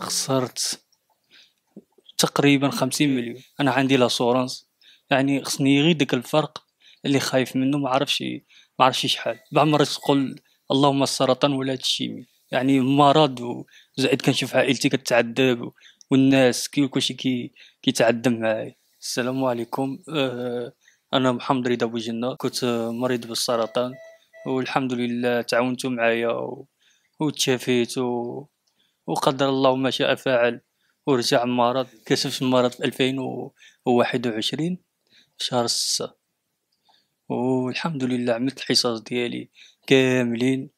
خسرت تقريبا خمسين مليون انا عندي لاسورانس يعني خصني غير داك الفرق اللي خايف منه ما عرفش ما عرفش شحال بعض المرات تقول اللهم السرطان ولا الشيمي يعني مرض وزائد كنشوف عائلتي كتعذب والناس كي كلشي كي كيتعذب معايا السلام عليكم آه، انا محمد رضا ابو جنه كنت مريض بالسرطان والحمد لله تعاونتوا معايا وتشافيت و... وقدر الله ما شاء فعل ورجع المرض كشفت المرض في 2021 في شهر 6 والحمد لله عملت الحصص ديالي كاملين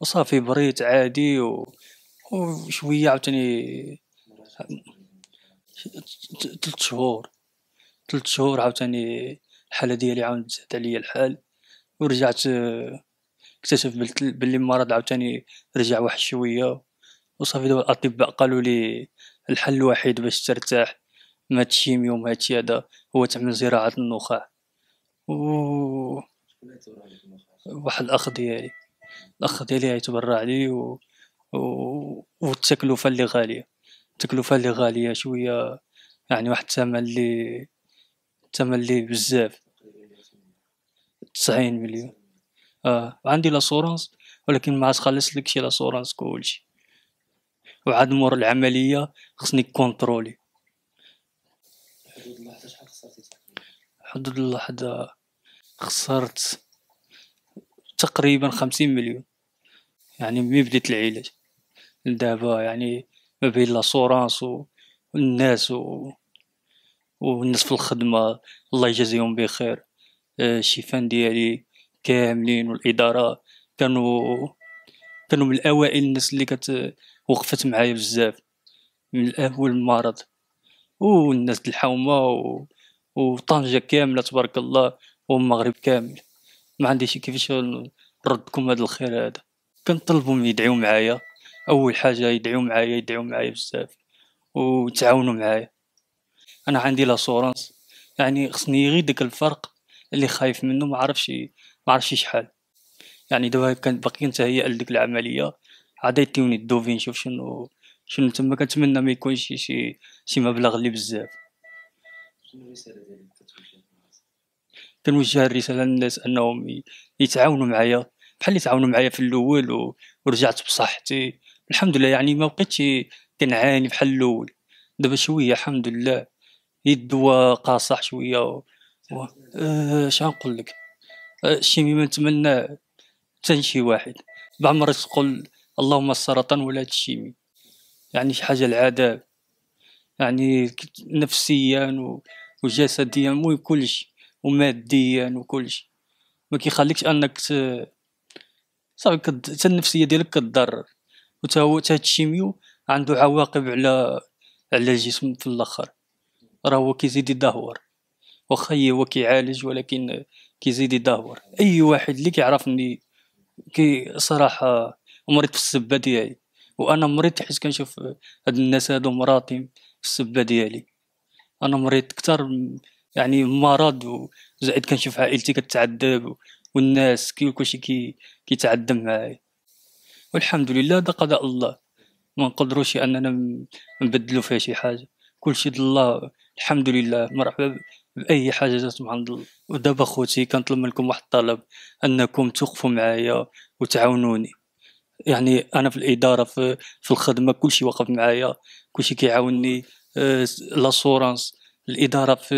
وصافي بريت عادي و... وشويه عاوتاني ثلاث شهور ثلاث شهور عاوتاني الحاله ديالي عاود تزاد عليا الحال ورجعت اكتشف بلي المرض عاوتاني رجع واحد شويه وصافي دابا الاطباء قالوا لي الحل الوحيد باش ترتاح ما تشيمي وما هذا هو تعمل زراعه النخاع و واحد الاخ ديالي الاخ ديالي يتبرع لي و... و... والتكلفه اللي غاليه التكلفه اللي غاليه شويه يعني واحد الثمن اللي الثمن اللي بزاف 90 مليون اه عندي لاسورانس ولكن ما تخلص لك شي لاسورانس كلشي وعاد مور العمليه خصني كونترولي حدود حدود اللحظه خسرت تقريبا خمسين مليون يعني من بديت العلاج لدابا يعني ما بين لاسورانس والناس و... والناس في الخدمة الله يجازيهم بخير آه، الشيفان ديالي كاملين والإدارة كانوا كانوا من الأوائل الناس اللي كت آه، وقفت معايا بزاف من أول المرض والناس الحومة و... وطنجة كاملة تبارك الله والمغرب كامل ما عنديش كيفاش نردكم هذا الخير هذا كنطلبهم يدعيو معايا اول حاجه يدعيو معايا يدعيو معايا بزاف وتعاونوا معايا انا عندي لاسورانس يعني خصني غير داك الفرق اللي خايف منه ما عرفش ما عرفش شحال يعني دابا كانت باقي نتهيأ لديك العمليه عاد يتيوني الدوفي نشوف شنو شنو تما كنتمنى ما يكونش شي شي مبلغ اللي بزاف شنو كنوجه الرساله للناس انهم يتعاونوا معايا بحال اللي تعاونوا معايا في الاول و... ورجعت بصحتي الحمد لله يعني ما بقيتش كنعاني بحال الاول دابا شويه الحمد لله الدواء قاصح شويه و... و... آه شنو نقول لك آه شي ما نتمنى حتى شي واحد بعض المرات تقول اللهم السرطان ولا الشيمي يعني شي حاجه العذاب يعني نفسيا و... وجسديا مو كلشي وماديا وكلشي ما كيخليكش انك ت... صافي كد... حتى النفسيه ديالك كتضرر وتا هو حتى الشيميو عنده عواقب على على الجسم في الاخر راه هو كيزيد يدهور واخا هو كيعالج ولكن كيزيد يدهور اي واحد اللي كيعرفني كي صراحه مريض في السبه ديالي وانا مريض حيت كنشوف هاد الناس هادو مراتي في السبه ديالي انا مريض اكثر يعني مرض وزائد كنشوف عائلتي كتعذب والناس كي كلشي كي كيتعذب معايا والحمد لله هذا قضاء الله ما نقدروش اننا نبدلو فيها شي حاجه كلشي ديال الله الحمد لله مرحبا باي حاجه جات من عند الله ودابا خوتي كنطلب منكم واحد الطلب انكم توقفوا معايا وتعاونوني يعني انا في الاداره في, في الخدمه كلشي واقف معايا كلشي كيعاوني آه، لاسورانس الاداره في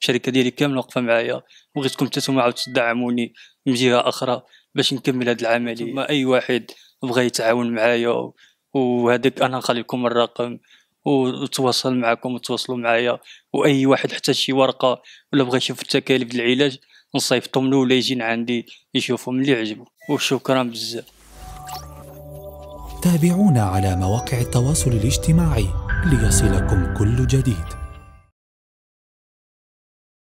الشركه ديالي كامله واقفه معايا وبغيتكم حتى نتوما عاود تدعموني من جهه اخرى باش نكمل هذه العمليه ما اي واحد بغى يتعاون معايا وهذاك انا نخلي لكم الرقم وتواصل معكم وتواصلوا معايا واي واحد حتى شي ورقه ولا بغى يشوف التكاليف العلاج نصيفطهم له ولا يجي عندي يشوفهم اللي يعجبو وشكرا بزاف تابعونا على مواقع التواصل الاجتماعي ليصلكم كل جديد